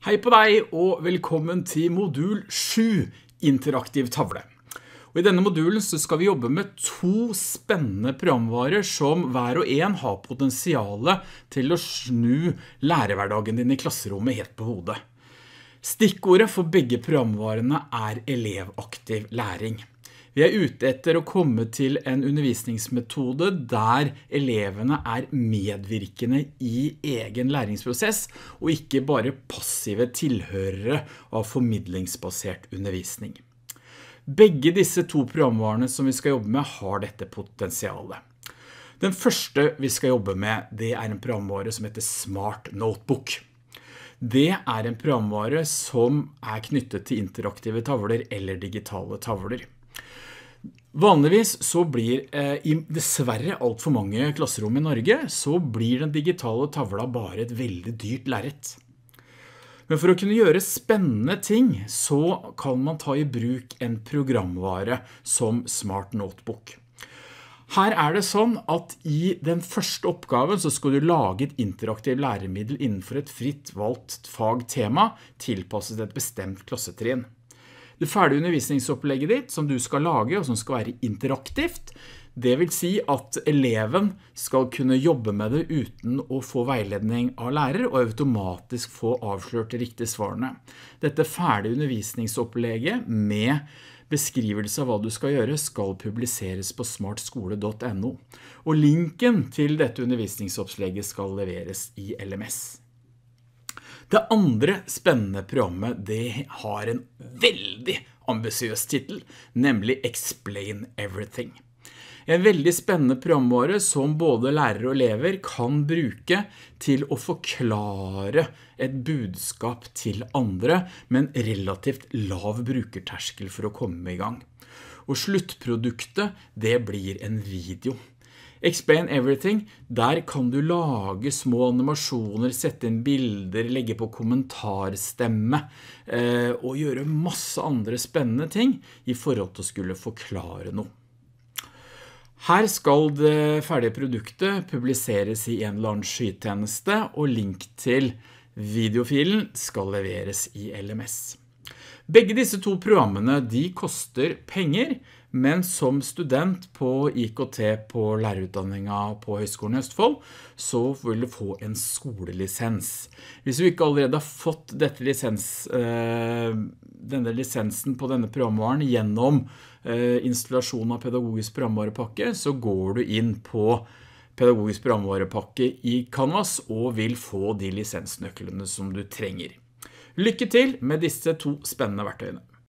Hei på deg, og velkommen til modul 7, interaktiv tavle. Og I denne modulen skal vi jobbe med to spennende programvarer som hver og en har potensiale til å snu lærerhverdagen din i klasserommet helt på hodet. Stikkordet for begge programvarene er elevaktiv læring. Vi er ute etter å komme til en undervisningsmetode der elevene er medvirkende i egen læringsprosess, og ikke bare passive tilhørere av formidlingsbasert undervisning. Begge disse to programvarene som vi skal jobbe med har dette potensialet. Den første vi skal jobbe med, det er en programvare som heter Smart Notebook. Det er en programvare som er knyttet til interaktive tavler eller digitale tavler. Vanligvis så blir eh, i dessverre altfor mange klasserom i Norge, så blir den digitale tavla bare et veldig dyrt lerret. Men for å kunne gjøre spennende ting, så kan man ta i bruk en programvare som Smart Notebook. Her er det sånn at i den første oppgaven så skal du lage et interaktivt læremiddel innenfor et fritt valgt fagtema tilpasset et bestemt klassetrinn. Det ferdige undervisningsopplegget ditt som du skal lage, og som skal være interaktivt, det vil si at eleven skal kunne jobbe med det uten å få veiledning av lærer, og automatisk få avslørt de riktige svarene. Dette ferdige undervisningsopplegget med beskrivelse av hva du skal gjøre, skal publiseres på smartskole.no. Og linken til dette undervisningsopplegget skal leveres i LMS. Det andre spennende programmet det har en veldig ambisiøs tittel, nemlig Explain Everything. En veldig spennende programvare som både lærere og elever kan bruke til å forklare et budskap til andre, med en relativt lav brukerterskel for å komme i gang. Og sluttproduktet, det blir en video. Explain Everything, der kan du lage små animasjoner, sette inn bilder, legge på kommentarstemme eh, og gjøre masse andre spennende ting i forhold til å skulle forklare noe. Her skal det ferdige produktet publiseres i en eller annen skytjeneste, og link til videofilen skal leveres i LMS. Begge disse to programmene de koster penger, men som student på IKT på lærerutdanninga på Høgskolen i Østfold, så vil du få en skolelisens. Hvis du ikke allerede har fått lisens, eh, denne lisensen på denne programvaren gjennom eh, installasjonen av pedagogisk programvarepakke, så går du inn på pedagogisk programvarepakke i Canvas og vil få de lisensnøklene som du trenger. Lykke til med disse to spennende verktøyene.